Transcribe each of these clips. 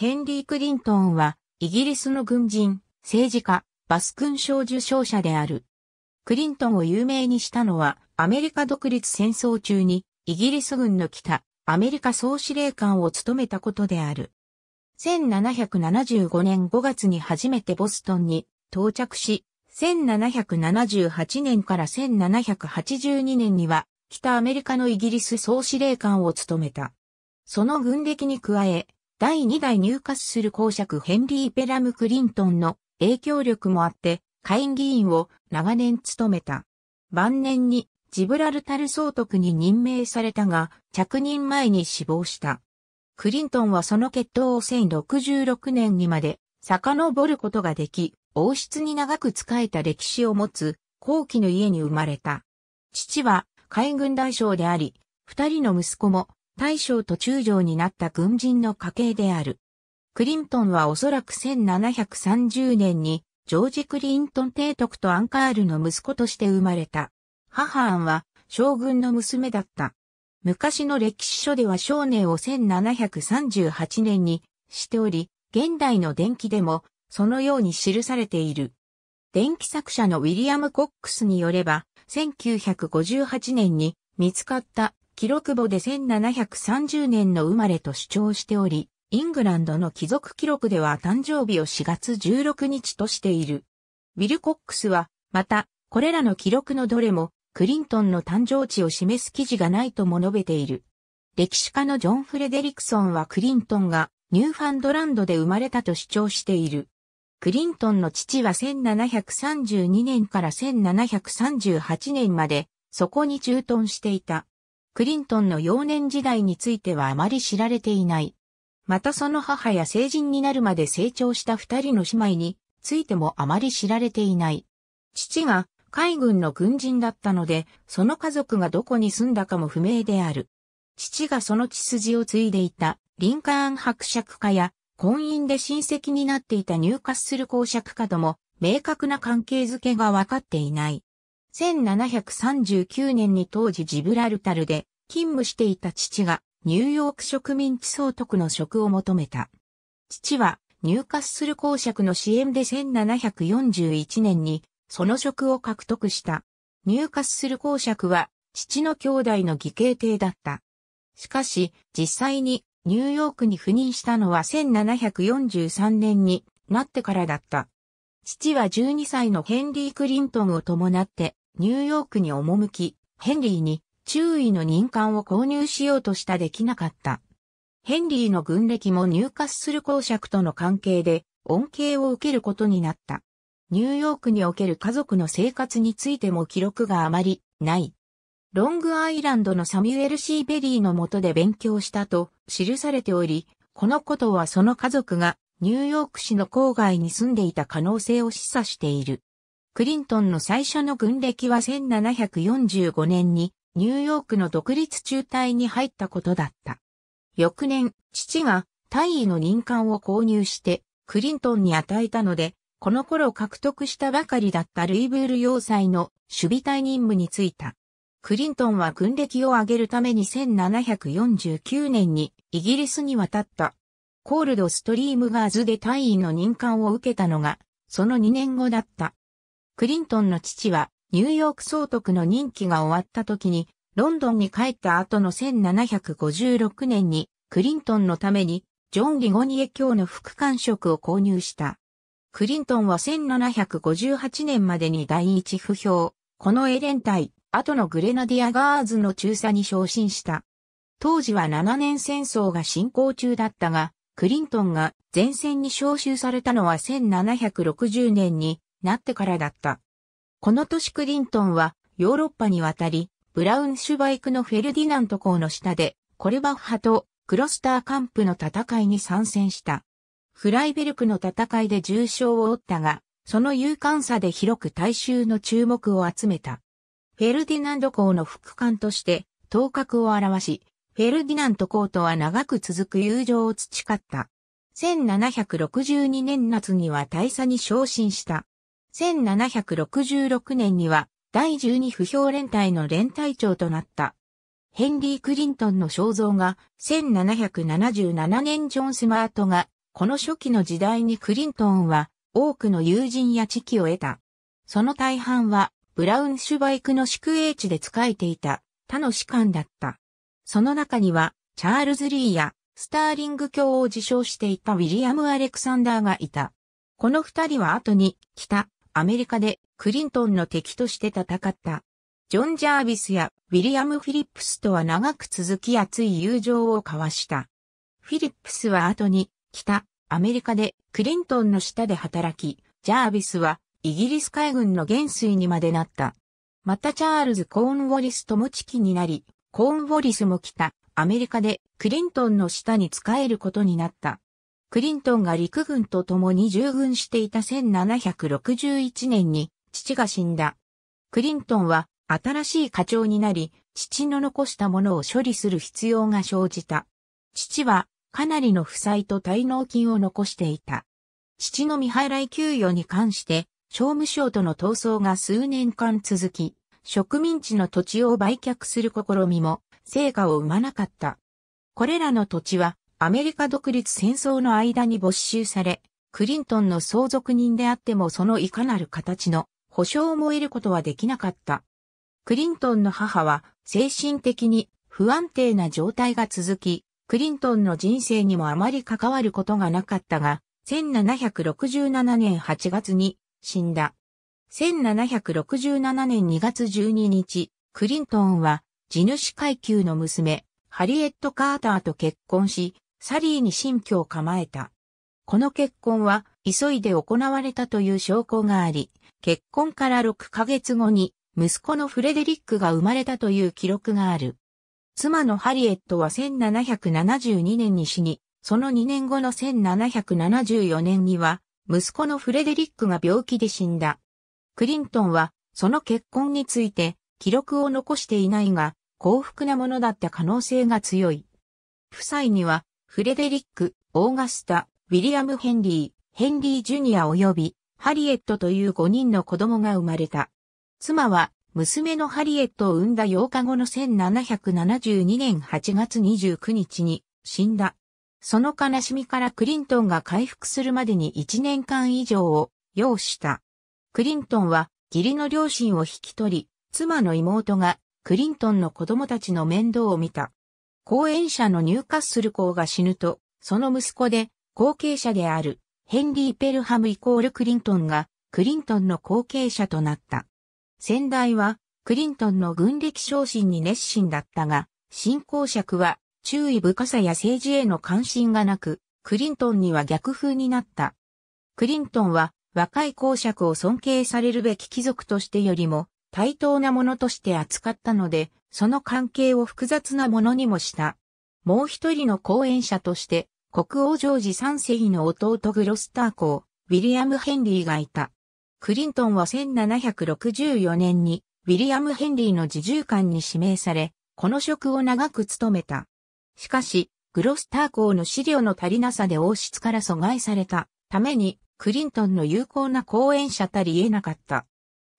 ヘンリー・クリントンは、イギリスの軍人、政治家、バス勲章受章者である。クリントンを有名にしたのは、アメリカ独立戦争中に、イギリス軍の北、アメリカ総司令官を務めたことである。1775年5月に初めてボストンに到着し、1778年から1782年には、北アメリカのイギリス総司令官を務めた。その軍歴に加え、第2代入荷する公爵ヘンリー・ペラム・クリントンの影響力もあって、下院議員を長年務めた。晩年にジブラルタル総督に任命されたが、着任前に死亡した。クリントンはその決闘を1066年にまで遡ることができ、王室に長く仕えた歴史を持つ後期の家に生まれた。父は海軍大将であり、二人の息子も大将と中将になった軍人の家系である。クリントンはおそらく1730年にジョージ・クリントン提督とアンカールの息子として生まれた。母アンは将軍の娘だった。昔の歴史書では少年を1738年にしており、現代の伝記でもそのように記されている。電気作者のウィリアム・コックスによれば、1958年に見つかった記録簿で1730年の生まれと主張しており、イングランドの貴族記録では誕生日を4月16日としている。ウィルコックスは、また、これらの記録のどれも、クリントンの誕生地を示す記事がないとも述べている。歴史家のジョン・フレデリクソンはクリントンがニューファンドランドで生まれたと主張している。クリントンの父は1732年から1738年までそこに駐屯していた。クリントンの幼年時代についてはあまり知られていない。またその母や成人になるまで成長した二人の姉妹についてもあまり知られていない。父が海軍の軍人だったので、その家族がどこに住んだかも不明である。父がその血筋を継いでいたリンカーン伯爵家や婚姻で親戚になっていた入荷する公爵家とも明確な関係づけが分かっていない。1739年に当時ジブラルタルで勤務していた父がニューヨーク植民地総督の職を求めた。父は入荷する公爵の支援で1741年にその職を獲得した。入荷する公爵は父の兄弟の義兄弟だった。しかし実際にニューヨークに赴任したのは1743年になってからだった。父は12歳のヘンリー・クリントンを伴ってニューヨークに赴き、ヘンリーに注意の任官を購入しようとしたできなかった。ヘンリーの軍歴も入荷する公爵との関係で恩恵を受けることになった。ニューヨークにおける家族の生活についても記録があまりない。ロングアイランドのサミュエル・シーベリーの下で勉強したと記されており、このことはその家族がニューヨーク市の郊外に住んでいた可能性を示唆している。クリントンの最初の軍歴は1745年にニューヨークの独立中隊に入ったことだった。翌年、父が大尉の任官を購入してクリントンに与えたので、この頃獲得したばかりだったルイブール要塞の守備隊任務に就いた。クリントンは軍歴を上げるために1749年にイギリスに渡った。コールドストリームガーズで大尉の任官を受けたのが、その2年後だった。クリントンの父は、ニューヨーク総督の任期が終わった時に、ロンドンに帰った後の1756年に、クリントンのために、ジョン・リゴニエ卿の副官職を購入した。クリントンは1758年までに第一不評、このエレン隊、後のグレナディアガーズの中佐に昇進した。当時は7年戦争が進行中だったが、クリントンが前線に召集されたのは1760年になってからだった。この年クリントンはヨーロッパに渡り、ブラウンシュバイクのフェルディナント校の下で、コルバッハとクロスターカンプの戦いに参戦した。フライベルクの戦いで重傷を負ったが、その勇敢さで広く大衆の注目を集めた。フェルディナント校の副官として頭角を現し、フェルディナント校とは長く続く友情を培った。1762年夏には大佐に昇進した。1766年には第12不評連隊の連隊長となった。ヘンリー・クリントンの肖像が1777年ジョン・スマートがこの初期の時代にクリントンは多くの友人や知己を得た。その大半はブラウンシュバイクの宿営地で仕えていた他の士官だった。その中にはチャールズ・リーやスターリング卿を自称していたウィリアム・アレクサンダーがいた。この二人は後にた。アメリカでクリントンの敵として戦った。ジョン・ジャービスやウィリアム・フィリップスとは長く続き熱い友情を交わした。フィリップスは後に北アメリカでクリントンの下で働き、ジャービスはイギリス海軍の元帥にまでなった。またチャールズ・コーンウォリスとも知己になり、コーンウォリスも北アメリカでクリントンの下に仕えることになった。クリントンが陸軍と共に従軍していた1761年に父が死んだ。クリントンは新しい課長になり、父の残したものを処理する必要が生じた。父はかなりの負債と滞納金を残していた。父の未払い給与に関して、商務省との闘争が数年間続き、植民地の土地を売却する試みも成果を生まなかった。これらの土地はアメリカ独立戦争の間に没収され、クリントンの相続人であってもそのいかなる形の保証も得ることはできなかった。クリントンの母は精神的に不安定な状態が続き、クリントンの人生にもあまり関わることがなかったが、1767年8月に死んだ。1767年2月12日、クリントンは地主階級の娘、ハリエット・カーターと結婚し、サリーに新居を構えた。この結婚は急いで行われたという証拠があり、結婚から6ヶ月後に息子のフレデリックが生まれたという記録がある。妻のハリエットは1772年に死に、その2年後の1774年には、息子のフレデリックが病気で死んだ。クリントンは、その結婚について、記録を残していないが、幸福なものだった可能性が強い。夫妻には、フレデリック、オーガスタ、ウィリアム・ヘンリー、ヘンリー・ジュニア及び、ハリエットという5人の子供が生まれた。妻は、娘のハリエットを産んだ8日後の1772年8月29日に死んだ。その悲しみからクリントンが回復するまでに1年間以上を要した。クリントンは義理の両親を引き取り、妻の妹がクリントンの子供たちの面倒を見た。後援者のニューカッスルが死ぬと、その息子で後継者であるヘンリー・ペルハムイコール・クリントンがクリントンの後継者となった。先代はクリントンの軍歴昇進に熱心だったが、新公爵は注意深さや政治への関心がなく、クリントンには逆風になった。クリントンは若い公爵を尊敬されるべき貴族としてよりも対等なものとして扱ったので、その関係を複雑なものにもした。もう一人の講演者として、国王ジョージ三世の弟グロスター公、ウィリアム・ヘンリーがいた。クリントンは1764年に、ウィリアム・ヘンリーの自従官に指名され、この職を長く務めた。しかし、グロスター公の資料の足りなさで王室から阻害されたために、クリントンの有効な講演者たり得なかった。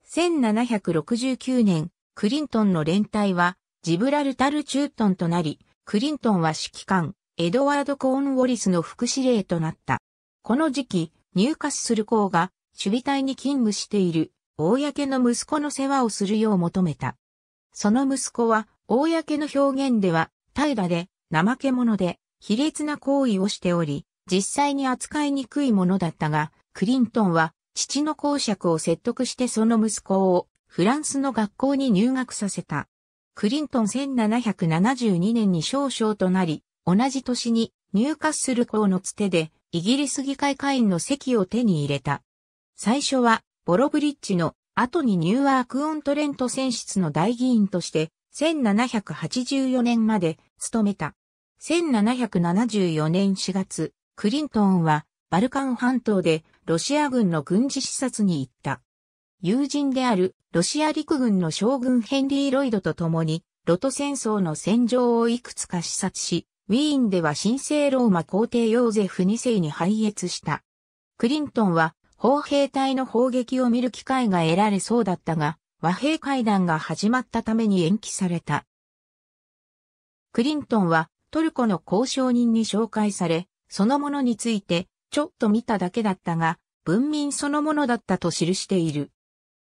1769年、クリントンの連隊は、ジブラルタル駐屯となり、クリントンは指揮官、エドワード・コーン・ウォリスの副司令となった。この時期、入荷する校が、守備隊に勤務している、公の息子の世話をするよう求めた。その息子は、公の表現では、怠惰で、怠け者で、卑劣な行為をしており、実際に扱いにくいものだったが、クリントンは、父の公爵を説得してその息子をフランスの学校に入学させた。クリントン1772年に少将となり、同じ年に入荷する校のつてで、イギリス議会会員の席を手に入れた。最初は、ボロブリッジの後にニューアーク・オン・トレント選出の大議員として、1784年まで務めた。1774年4月、クリントンはバルカン半島でロシア軍の軍事視察に行った。友人であるロシア陸軍の将軍ヘンリー・ロイドと共に、ロト戦争の戦場をいくつか視察し、ウィーンでは神聖ローマ皇帝ヨーゼフ2世に拝謁した。クリントンは、砲兵隊の砲撃を見る機会が得られそうだったが、和平会談が始まったために延期された。クリントンはトルコの交渉人に紹介され、そのものについてちょっと見ただけだったが、文民そのものだったと記している。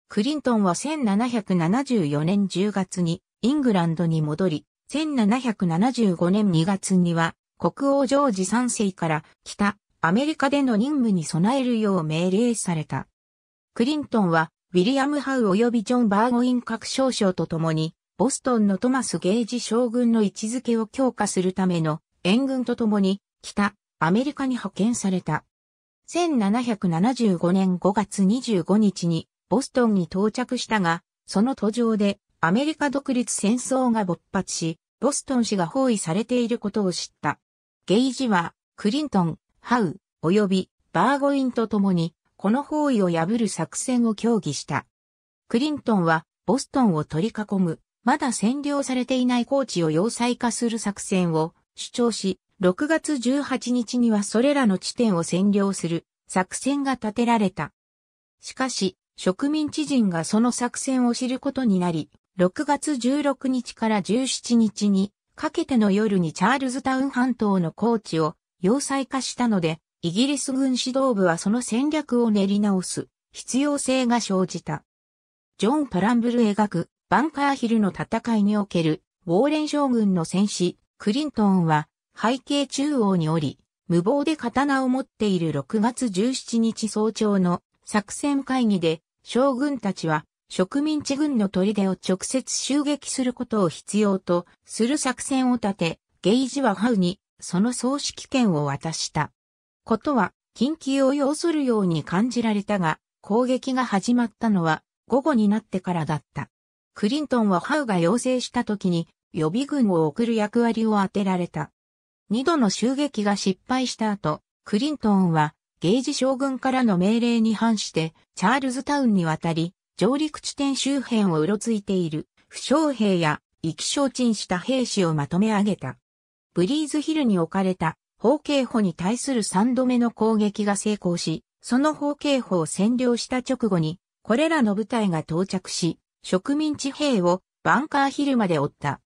クリントンは1774年10月にイングランドに戻り、1775年2月には国王ジョージ3世から北アメリカでの任務に備えるよう命令された。クリントンはウィリアム・ハウ及びジョン・バーゴイン各少将と共にボストンのトマス・ゲージ将軍の位置づけを強化するための援軍と共に北アメリカに派遣された。1775年5月25日にボストンに到着したが、その途上でアメリカ独立戦争が勃発し、ボストン市が包囲されていることを知った。ゲイジは、クリントン、ハウ、及びバーゴインと共に、この包囲を破る作戦を協議した。クリントンは、ボストンを取り囲む、まだ占領されていない高地を要塞化する作戦を主張し、6月18日にはそれらの地点を占領する作戦が立てられた。しかし、植民地人がその作戦を知ることになり、6月16日から17日にかけての夜にチャールズタウン半島の高地を要塞化したので、イギリス軍指導部はその戦略を練り直す必要性が生じた。ジョン・パランブル描くバンカーヒルの戦いにおけるウォーレン将軍の戦士クリントンは背景中央におり、無謀で刀を持っている6月17日早朝の作戦会議で将軍たちは植民地軍の砦を直接襲撃することを必要とする作戦を立て、ゲイジはハウにその総指揮権を渡した。ことは緊急を要するように感じられたが、攻撃が始まったのは午後になってからだった。クリントンはハウが要請した時に予備軍を送る役割を当てられた。二度の襲撃が失敗した後、クリントンはゲージ将軍からの命令に反して、チャールズタウンに渡り、上陸地点周辺をうろついている、負傷兵や、意気消沈した兵士をまとめ上げた。ブリーズヒルに置かれた、法警報に対する3度目の攻撃が成功し、その法警報を占領した直後に、これらの部隊が到着し、植民地兵をバンカーヒルまで追った。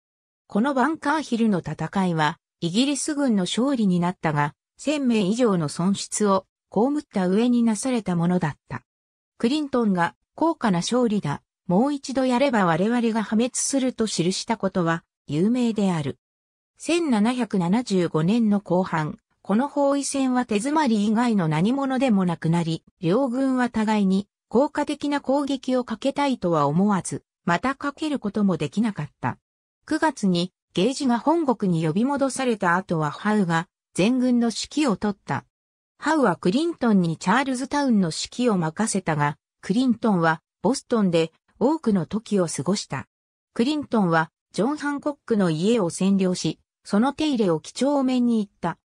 このバンカーヒルの戦いは、イギリス軍の勝利になったが、1000名以上の損失を被った上になされたものだった。クリントンが高価な勝利だ。もう一度やれば我々が破滅すると記したことは有名である。1775年の後半、この包囲戦は手詰まり以外の何者でもなくなり、両軍は互いに効果的な攻撃をかけたいとは思わず、またかけることもできなかった。9月にゲージが本国に呼び戻された後はハウが全軍の指揮を取った。ハウはクリントンにチャールズタウンの指揮を任せたが、クリントンはボストンで多くの時を過ごした。クリントンはジョン・ハンコックの家を占領し、その手入れを貴重面に行った。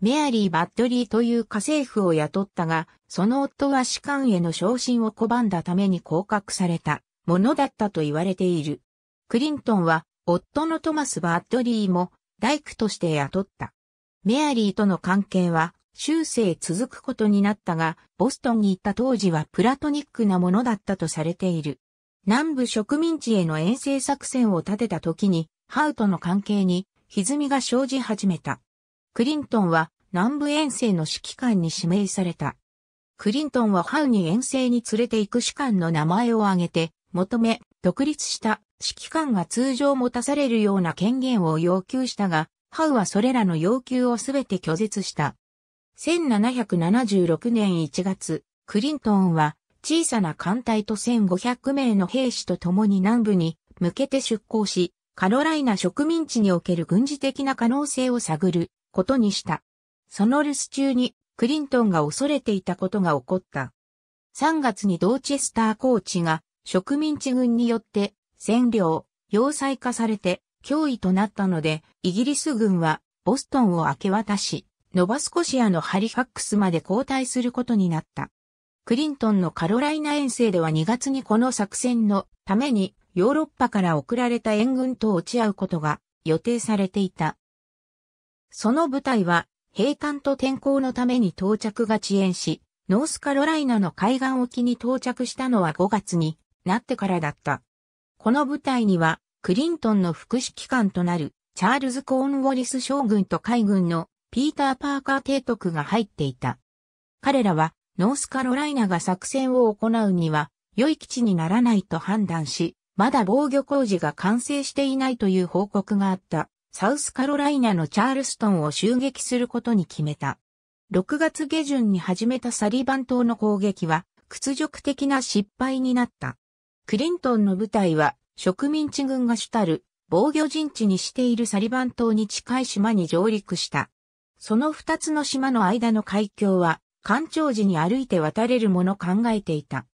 メアリー・バッドリーという家政婦を雇ったが、その夫は士官への昇進を拒んだために降格されたものだったと言われている。クリントンは夫のトマス・バッドリーも大工として雇った。メアリーとの関係は終生続くことになったが、ボストンに行った当時はプラトニックなものだったとされている。南部植民地への遠征作戦を立てた時に、ハウとの関係に歪みが生じ始めた。クリントンは南部遠征の指揮官に指名された。クリントンはハウに遠征に連れて行く士官の名前を挙げて、求め、独立した指揮官が通常持たされるような権限を要求したが、ハウはそれらの要求をすべて拒絶した。1776年1月、クリントンは小さな艦隊と1500名の兵士と共に南部に向けて出港し、カロライナ植民地における軍事的な可能性を探ることにした。その留守中にクリントンが恐れていたことが起こった。3月にドーチェスターコーチが植民地軍によって占領、要塞化されて脅威となったので、イギリス軍はボストンを明け渡し、ノバスコシアのハリファックスまで交代することになった。クリントンのカロライナ遠征では2月にこの作戦のためにヨーロッパから送られた援軍と落ち合うことが予定されていた。その部隊は閉館と天候のために到着が遅延し、ノースカロライナの海岸沖に到着したのは5月になってからだった。この部隊にはクリントンの副指揮官となるチャールズ・コーンウォリス将軍と海軍のピーター・パーカー提督が入っていた。彼らは、ノースカロライナが作戦を行うには、良い基地にならないと判断し、まだ防御工事が完成していないという報告があった、サウスカロライナのチャールストンを襲撃することに決めた。6月下旬に始めたサリバン島の攻撃は、屈辱的な失敗になった。クリントンの部隊は、植民地軍が主たる、防御陣地にしているサリバン島に近い島に上陸した。その二つの島の間の海峡は、干潮時に歩いて渡れるもの考えていた。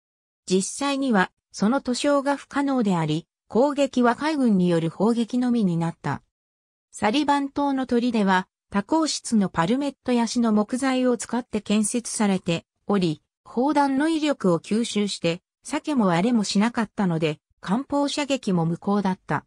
実際には、その塗装が不可能であり、攻撃は海軍による砲撃のみになった。サリバン島の砦では、多孔室のパルメットヤシの木材を使って建設されており、砲弾の威力を吸収して、酒も割れもしなかったので、艦砲射撃も無効だった。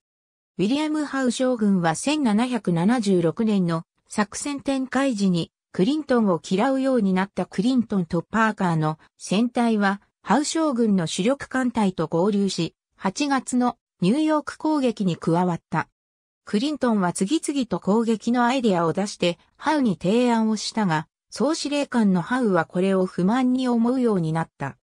ウィリアム・ハウ将軍は1776年の作戦展開時にクリントンを嫌うようになったクリントンとパーカーの戦隊はハウ将軍の主力艦隊と合流し、8月のニューヨーク攻撃に加わった。クリントンは次々と攻撃のアイデアを出してハウに提案をしたが、総司令官のハウはこれを不満に思うようになった。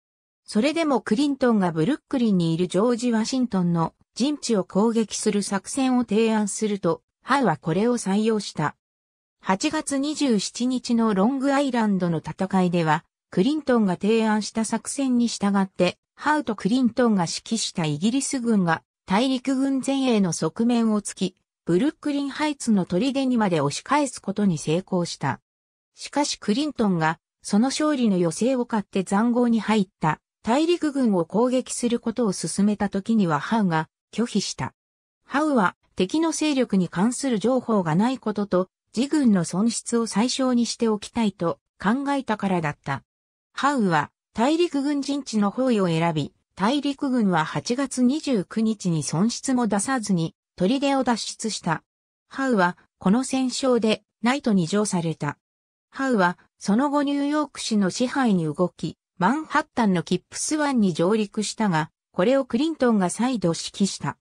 それでもクリントンがブルックリンにいるジョージ・ワシントンの陣地を攻撃する作戦を提案すると、ハウはこれを採用した。8月27日のロングアイランドの戦いでは、クリントンが提案した作戦に従って、ハウとクリントンが指揮したイギリス軍が大陸軍前衛の側面を突き、ブルックリンハイツの砦にまで押し返すことに成功した。しかしクリントンが、その勝利の余勢を買って残壕に入った大陸軍を攻撃することを進めた時にはハウが拒否した。ハウは敵の勢力に関する情報がないことと自軍の損失を最小にしておきたいと考えたからだった。ハウは大陸軍陣地の包囲を選び、大陸軍は8月29日に損失も出さずに、砦を脱出した。ハウは、この戦勝で、ナイトに乗された。ハウは、その後ニューヨーク市の支配に動き、マンハッタンのキップス湾に上陸したが、これをクリントンが再度指揮した。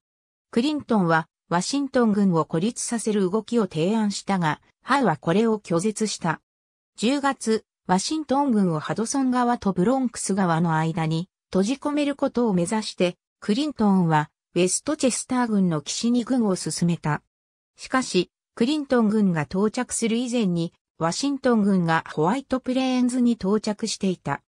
クリントンは、ワシントン軍を孤立させる動きを提案したが、ハウはこれを拒絶した。10月、ワシントン軍をハドソン側とブロンクス側の間に閉じ込めることを目指して、クリントンはウェストチェスター軍の岸に軍を進めた。しかし、クリントン軍が到着する以前に、ワシントン軍がホワイトプレーンズに到着していた。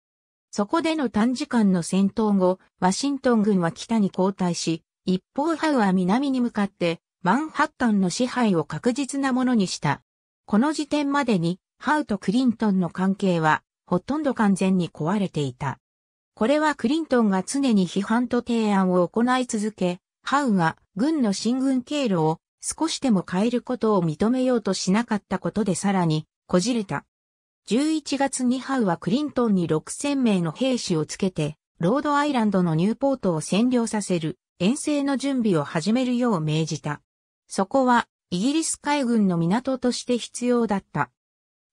そこでの短時間の戦闘後、ワシントン軍は北に後退し、一方ハウは南に向かってマンハッタンの支配を確実なものにした。この時点までにハウとクリントンの関係はほとんど完全に壊れていた。これはクリントンが常に批判と提案を行い続け、ハウが軍の進軍経路を少しでも変えることを認めようとしなかったことでさらにこじれた。11月にハウはクリントンに6000名の兵士をつけて、ロードアイランドのニューポートを占領させる。遠征の準備を始めるよう命じた。そこはイギリス海軍の港として必要だった。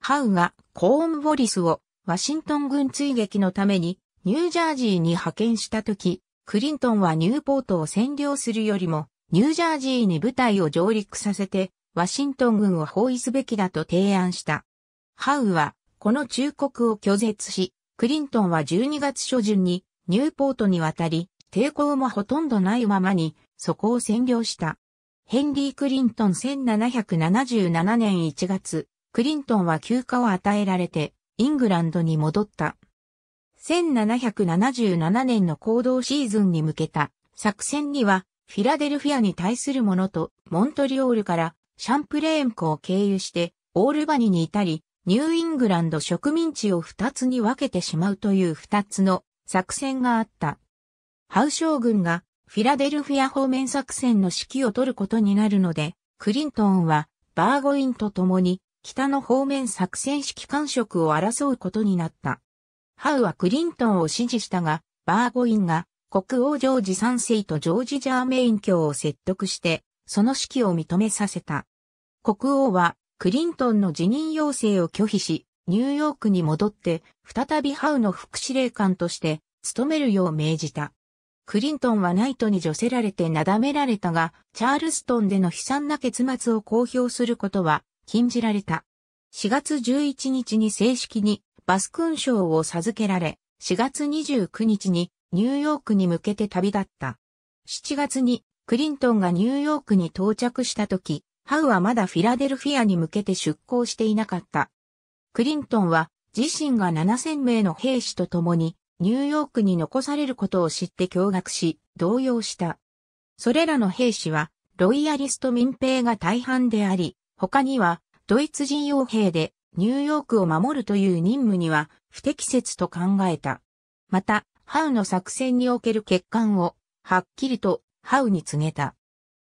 ハウがコーンボリスをワシントン軍追撃のためにニュージャージーに派遣したとき、クリントンはニューポートを占領するよりもニュージャージーに部隊を上陸させてワシントン軍を包囲すべきだと提案した。ハウはこの忠告を拒絶し、クリントンは12月初旬にニューポートに渡り、抵抗もほとんどないままに、そこを占領した。ヘンリー・クリントン1777年1月、クリントンは休暇を与えられて、イングランドに戻った。1777年の行動シーズンに向けた作戦には、フィラデルフィアに対するものと、モントリオールからシャンプレーン湖を経由して、オールバニに至り、ニューイングランド植民地を2つに分けてしまうという2つの作戦があった。ハウ将軍がフィラデルフィア方面作戦の指揮を取ることになるので、クリントンはバーゴインと共に北の方面作戦指揮官職を争うことになった。ハウはクリントンを支持したが、バーゴインが国王ジョージ3世とジョージ・ジャーメイン卿を説得して、その指揮を認めさせた。国王はクリントンの辞任要請を拒否し、ニューヨークに戻って、再びハウの副司令官として務めるよう命じた。クリントンはナイトに除せられてなだめられたが、チャールストンでの悲惨な結末を公表することは禁じられた。4月11日に正式にバス勲章を授けられ、4月29日にニューヨークに向けて旅立った。7月にクリントンがニューヨークに到着した時、ハウはまだフィラデルフィアに向けて出港していなかった。クリントンは自身が7000名の兵士と共にニューヨークに残されることを知って驚愕し、動揺した。それらの兵士は、ロイヤリスト民兵が大半であり、他には、ドイツ人傭兵で、ニューヨークを守るという任務には、不適切と考えた。また、ハウの作戦における欠陥を、はっきりと、ハウに告げた。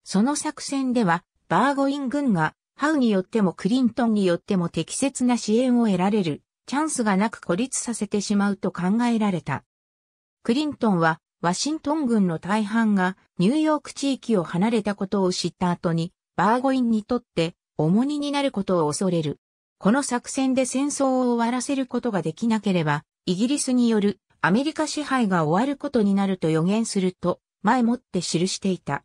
その作戦では、バーゴイン軍が、ハウによってもクリントンによっても適切な支援を得られるチャンスがなく孤立させてしまうと考えられた。クリントンは、ワシントン軍の大半がニューヨーク地域を離れたことを知った後に、バーゴインにとって重荷になることを恐れる。この作戦で戦争を終わらせることができなければ、イギリスによるアメリカ支配が終わることになると予言すると、前もって記していた。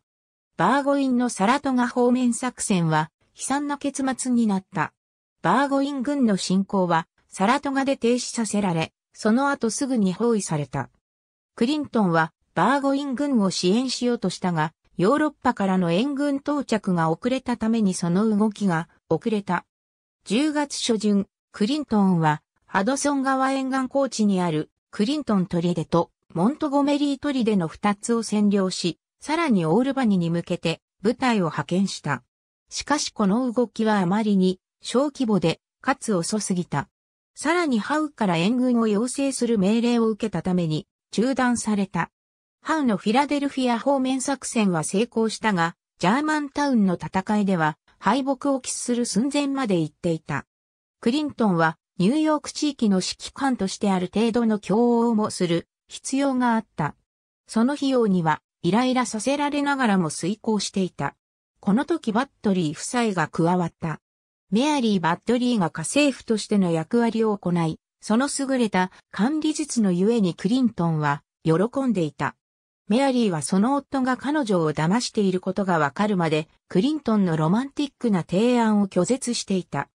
バーゴインのサラトガ方面作戦は悲惨な結末になった。バーゴイン軍の侵攻はサラトガで停止させられ、その後すぐに包囲された。クリントンはバーゴイン軍を支援しようとしたが、ヨーロッパからの援軍到着が遅れたためにその動きが遅れた。10月初旬、クリントンはハドソン川沿岸高地にあるクリントン砦とモントゴメリー砦の2つを占領し、さらにオールバニに向けて部隊を派遣した。しかしこの動きはあまりに小規模で、かつ遅すぎた。さらにハウから援軍を要請する命令を受けたために中断された。ハウのフィラデルフィア方面作戦は成功したが、ジャーマンタウンの戦いでは敗北を喫する寸前まで行っていた。クリントンはニューヨーク地域の指揮官としてある程度の共応もする必要があった。その費用にはイライラさせられながらも遂行していた。この時バットリー夫妻が加わった。メアリー・バッドリーが家政婦としての役割を行い、その優れた管理術のゆえにクリントンは喜んでいた。メアリーはその夫が彼女を騙していることがわかるまで、クリントンのロマンティックな提案を拒絶していた。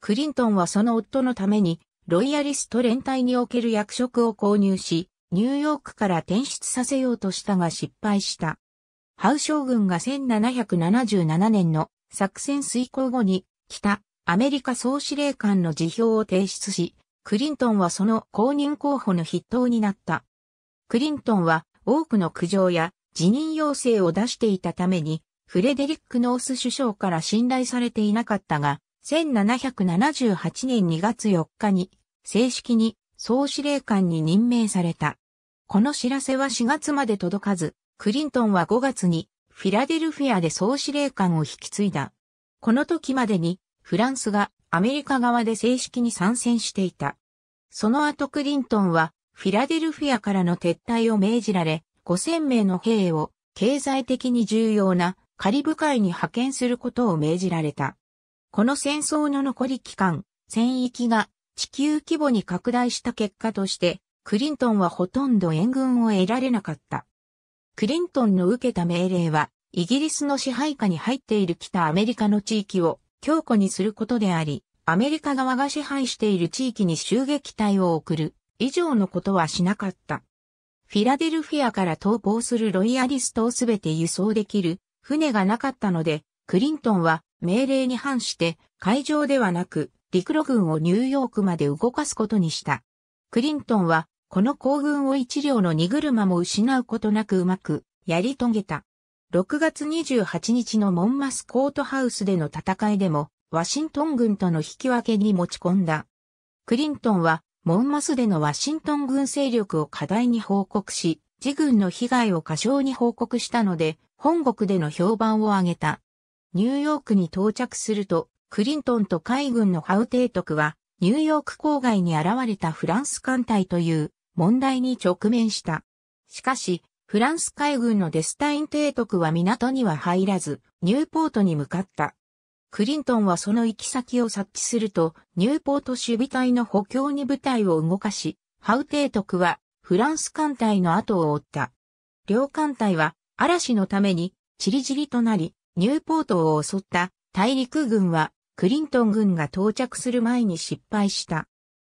クリントンはその夫のために、ロイヤリスト連帯における役職を購入し、ニューヨークから転出させようとしたが失敗した。ハウ将軍が1777年の作戦遂行後に北アメリカ総司令官の辞表を提出し、クリントンはその公認候補の筆頭になった。クリントンは多くの苦情や辞任要請を出していたために、フレデリック・ノース首相から信頼されていなかったが、1778年2月4日に正式に総司令官に任命された。この知らせは4月まで届かず、クリントンは5月にフィラデルフィアで総司令官を引き継いだ。この時までに、フランスがアメリカ側で正式に参戦していた。その後クリントンは、フィラデルフィアからの撤退を命じられ、5000名の兵を経済的に重要なカリブ海に派遣することを命じられた。この戦争の残り期間、戦域が地球規模に拡大した結果として、クリントンはほとんど援軍を得られなかった。クリントンの受けた命令は、イギリスの支配下に入っている北アメリカの地域を強固にすることであり、アメリカ側が支配している地域に襲撃隊を送る以上のことはしなかった。フィラデルフィアから逃亡するロイヤリストをすべて輸送できる船がなかったので、クリントンは命令に反して海上ではなく陸路軍をニューヨークまで動かすことにした。クリントンはこの行軍を一両の荷車も失うことなくうまくやり遂げた。6月28日のモンマスコートハウスでの戦いでも、ワシントン軍との引き分けに持ち込んだ。クリントンは、モンマスでのワシントン軍勢力を課題に報告し、自軍の被害を過小に報告したので、本国での評判を上げた。ニューヨークに到着すると、クリントンと海軍のハウ提督は、ニューヨーク郊外に現れたフランス艦隊という問題に直面した。しかし、フランス海軍のデスタイン提督は港には入らず、ニューポートに向かった。クリントンはその行き先を察知すると、ニューポート守備隊の補強に部隊を動かし、ハウ提督はフランス艦隊の後を追った。両艦隊は嵐のためにチリジリとなり、ニューポートを襲った大陸軍はクリントン軍が到着する前に失敗した。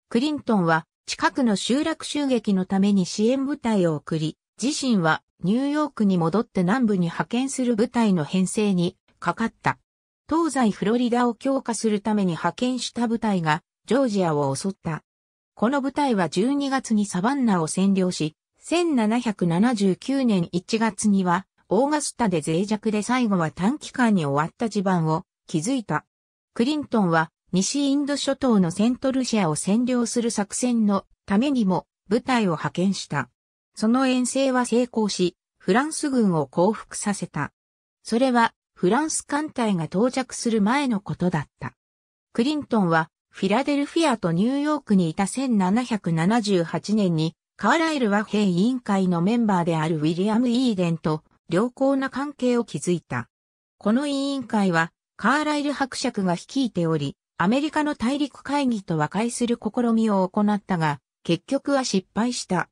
クリントンは近くの集落襲撃のために支援部隊を送り、自身はニューヨークに戻って南部に派遣する部隊の編成にかかった。東西フロリダを強化するために派遣した部隊がジョージアを襲った。この部隊は12月にサバンナを占領し、1779年1月にはオーガスタで脆弱で最後は短期間に終わった地盤を築いた。クリントンは西インド諸島のセントルシアを占領する作戦のためにも部隊を派遣した。その遠征は成功し、フランス軍を降伏させた。それは、フランス艦隊が到着する前のことだった。クリントンは、フィラデルフィアとニューヨークにいた1778年に、カーライル和平委員会のメンバーであるウィリアム・イーデンと良好な関係を築いた。この委員会は、カーライル伯爵が率いており、アメリカの大陸会議と和解する試みを行ったが、結局は失敗した。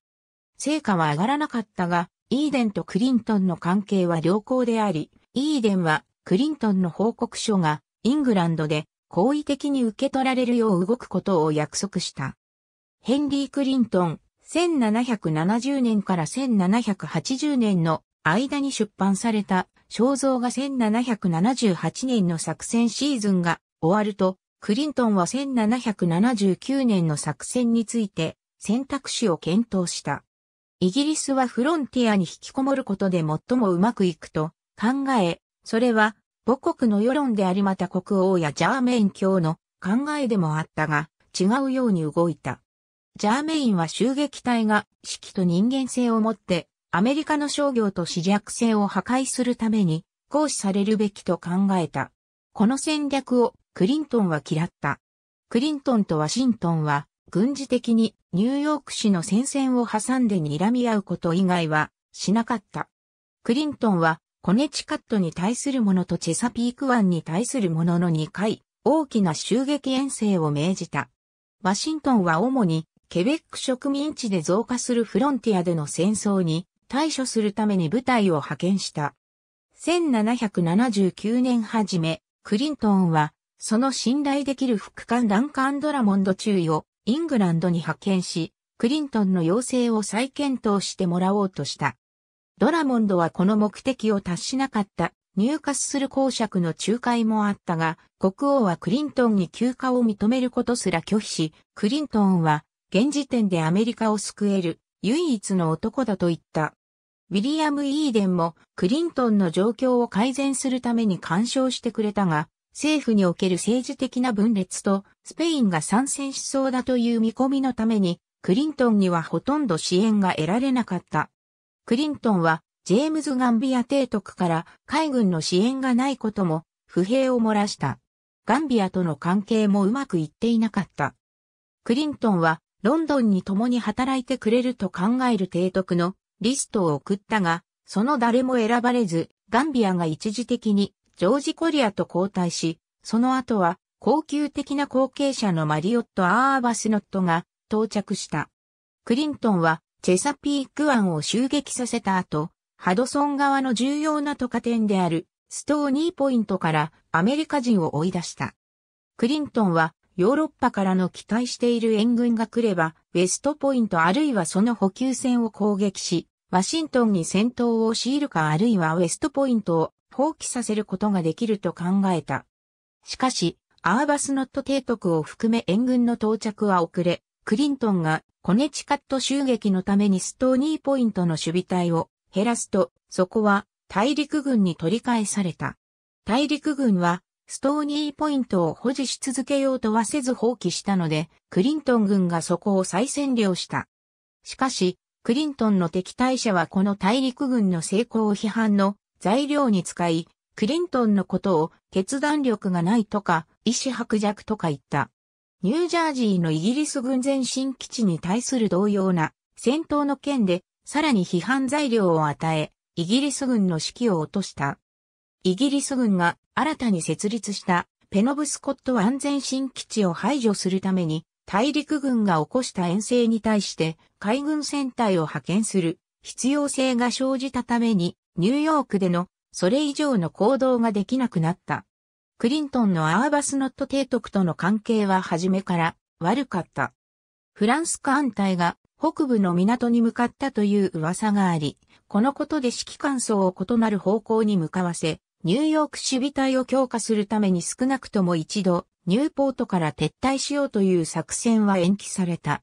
成果は上がらなかったが、イーデンとクリントンの関係は良好であり、イーデンはクリントンの報告書がイングランドで好意的に受け取られるよう動くことを約束した。ヘンリー・クリントン、1770年から1780年の間に出版された肖像が1778年の作戦シーズンが終わると、クリントンは1779年の作戦について選択肢を検討した。イギリスはフロンティアに引きこもることで最もうまくいくと考え、それは母国の世論でありまた国王やジャーメイン教の考えでもあったが違うように動いた。ジャーメインは襲撃隊が士気と人間性を持ってアメリカの商業と死弱性を破壊するために行使されるべきと考えた。この戦略をクリントンは嫌った。クリントンとワシントンは軍事的にニューヨーク市の戦線を挟んで睨み合うこと以外はしなかった。クリントンはコネチカットに対するものとチェサピーク湾に対するものの2回大きな襲撃遠征を命じた。ワシントンは主にケベック植民地で増加するフロンティアでの戦争に対処するために部隊を派遣した。1779年初め、クリントンは、その信頼できる副官ダンカン・ドラモンド中尉をイングランドに派遣し、クリントンの要請を再検討してもらおうとした。ドラモンドはこの目的を達しなかった入荷する公爵の仲介もあったが、国王はクリントンに休暇を認めることすら拒否し、クリントンは現時点でアメリカを救える唯一の男だと言った。ウィリアム・イーデンもクリントンの状況を改善するために干渉してくれたが、政府における政治的な分裂とスペインが参戦しそうだという見込みのために、クリントンにはほとんど支援が得られなかった。クリントンは、ジェームズ・ガンビア提督から海軍の支援がないことも不平を漏らした。ガンビアとの関係もうまくいっていなかった。クリントンはロンドンに共に働いてくれると考える提督のリストを送ったが、その誰も選ばれず、ガンビアが一時的にジョージ・コリアと交代し、その後は、高級的な後継者のマリオット・アーバスノットが到着した。クリントンは、チェサピーク湾を襲撃させた後、ハドソン側の重要な渡下点である、ストーニーポイントからアメリカ人を追い出した。クリントンは、ヨーロッパからの期待している援軍が来れば、ウェストポイントあるいはその補給線を攻撃し、ワシントンに戦闘を強いるかあるいはウェストポイントを放棄させることができると考えた。しかし、アーバスノット提督を含め援軍の到着は遅れ、クリントンがコネチカット襲撃のためにストーニーポイントの守備隊を減らすと、そこは大陸軍に取り返された。大陸軍はストーニーポイントを保持し続けようとはせず放棄したので、クリントン軍がそこを再占領した。しかし、クリントンの敵対者はこの大陸軍の成功を批判の材料に使い、クリントンのことを決断力がないとか、意思薄弱とか言った。ニュージャージーのイギリス軍前進基地に対する同様な戦闘の件で、さらに批判材料を与え、イギリス軍の指揮を落とした。イギリス軍が新たに設立したペノブスコット安全新基地を排除するために、大陸軍が起こした遠征に対して海軍戦隊を派遣する必要性が生じたためにニューヨークでのそれ以上の行動ができなくなった。クリントンのアーバスノット提督との関係は初めから悪かった。フランス艦隊が北部の港に向かったという噂があり、このことで指揮官層を異なる方向に向かわせ、ニューヨーク守備隊を強化するために少なくとも一度、ニューポートから撤退しようという作戦は延期された。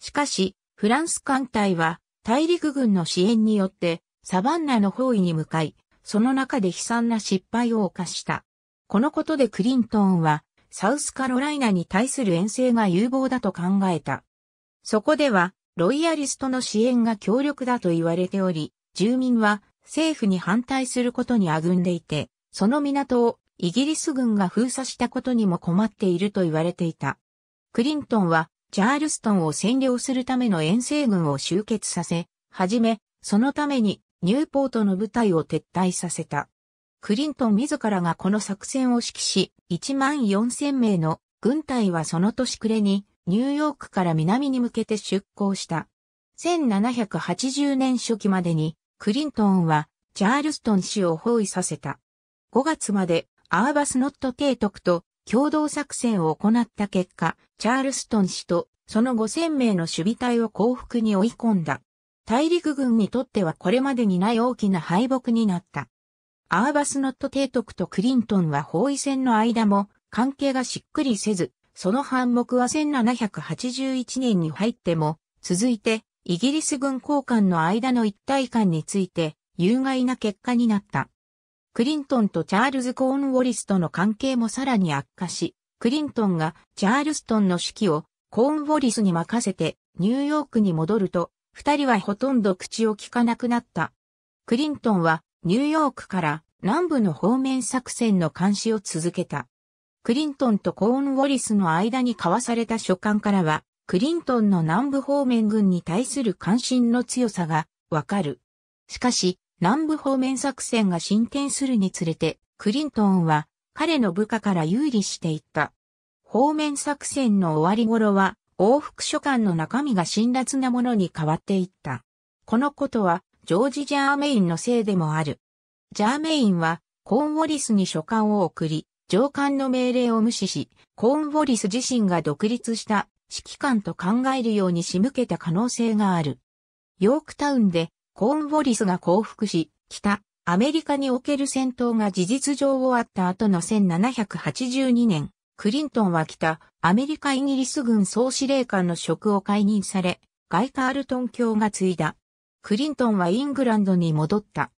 しかし、フランス艦隊は大陸軍の支援によってサバンナの方位に向かい、その中で悲惨な失敗を犯した。このことでクリントンは、サウスカロライナに対する遠征が有望だと考えた。そこでは、ロイヤリストの支援が強力だと言われており、住民は政府に反対することにあぐんでいて、その港をイギリス軍が封鎖したことにも困っていると言われていた。クリントンは、チャールストンを占領するための遠征軍を集結させ、はじめ、そのためにニューポートの部隊を撤退させた。クリントン自らがこの作戦を指揮し、1万4000名の軍隊はその年暮れにニューヨークから南に向けて出港した。1780年初期までにクリントンはチャールストン氏を包囲させた。5月までアーバスノット提督と共同作戦を行った結果、チャールストン氏とその5000名の守備隊を降伏に追い込んだ。大陸軍にとってはこれまでにない大きな敗北になった。アーバスノット提督とクリントンは包囲戦の間も関係がしっくりせず、その反目は1781年に入っても続いてイギリス軍交換の間の一体感について有害な結果になった。クリントンとチャールズ・コーンウォリスとの関係もさらに悪化し、クリントンがチャールストンの指揮をコーンウォリスに任せてニューヨークに戻ると二人はほとんど口を聞かなくなった。クリントンはニューヨークから南部の方面作戦の監視を続けた。クリントンとコーン・ウォリスの間に交わされた書簡からは、クリントンの南部方面軍に対する関心の強さがわかる。しかし、南部方面作戦が進展するにつれて、クリントンは彼の部下から有利していった。方面作戦の終わり頃は、往復書簡の中身が辛辣なものに変わっていった。このことは、ジョージ・ジャーメインのせいでもある。ジャーメインは、コーンウォリスに書簡を送り、上官の命令を無視し、コーンウォリス自身が独立した指揮官と考えるように仕向けた可能性がある。ヨークタウンでコーンウォリスが降伏し、北、アメリカにおける戦闘が事実上終わった後の1782年、クリントンは北、アメリカイギリス軍総司令官の職を解任され、ガイカールトン卿が継いだ。クリントンはイングランドに戻った。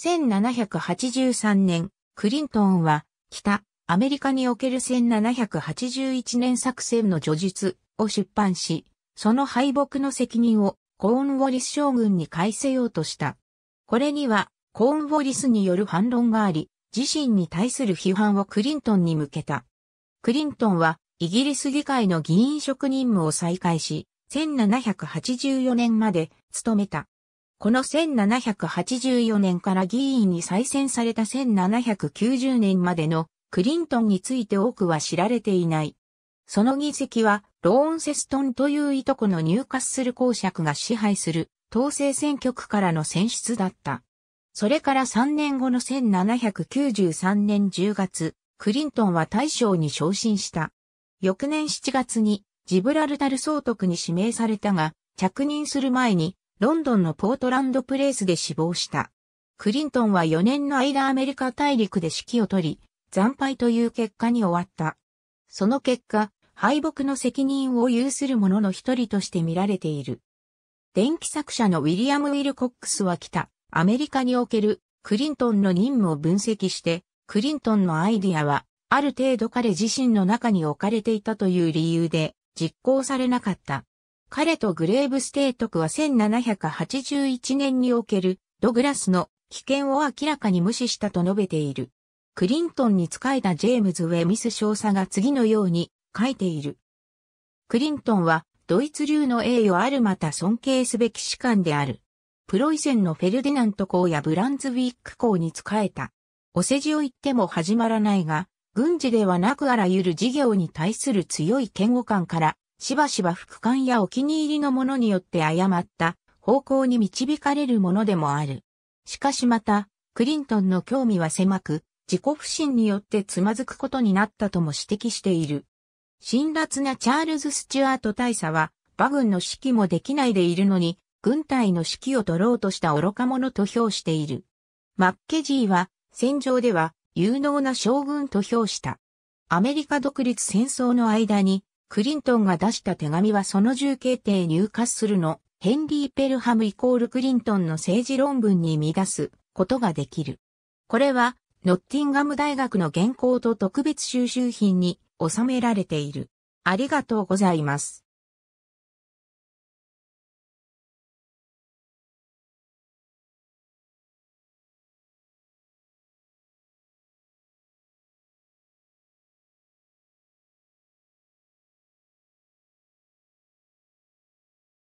1783年、クリントンは、北、アメリカにおける1781年作戦の叙述を出版し、その敗北の責任をコーンウォリス将軍に返せようとした。これには、コーンウォリスによる反論があり、自身に対する批判をクリントンに向けた。クリントンはイギリス議会の議員職任務を再開し、1784年まで務めた。この1784年から議員に再選された1790年までのクリントンについて多くは知られていない。その議席はローンセストンといういとこの入閣する公爵が支配する統制選挙区からの選出だった。それから3年後の1793年10月、クリントンは大将に昇進した。翌年7月にジブラルタル総督に指名されたが、着任する前にロンドンのポートランドプレイスで死亡した。クリントンは4年の間アメリカ大陸で指揮を取り、惨敗という結果に終わった。その結果、敗北の責任を有する者の一人として見られている。電気作者のウィリアム・ウィル・コックスは来た、アメリカにおけるクリントンの任務を分析して、クリントンのアイディアは、ある程度彼自身の中に置かれていたという理由で、実行されなかった。彼とグレーブステートクは1781年におけるドグラスの危険を明らかに無視したと述べている。クリントンに仕えたジェームズ・ウェミス少佐が次のように書いている。クリントンはドイツ流の栄誉あるまた尊敬すべき士官である。プロイセンのフェルディナント公やブランズウィック公に仕えた。お世辞を言っても始まらないが、軍事ではなくあらゆる事業に対する強い嫌悪感から、しばしば副官やお気に入りのものによって誤った方向に導かれるものでもある。しかしまた、クリントンの興味は狭く、自己不信によってつまずくことになったとも指摘している。辛辣なチャールズ・スチュアート大佐は、馬軍の指揮もできないでいるのに、軍隊の指揮を取ろうとした愚か者と評している。マッケジーは、戦場では有能な将軍と評した。アメリカ独立戦争の間に、クリントンが出した手紙はその重慶帝入荷するのヘンリー・ペルハムイコールクリントンの政治論文に見出すことができる。これは、ノッティンガム大学の原稿と特別収集品に収められている。ありがとうございます。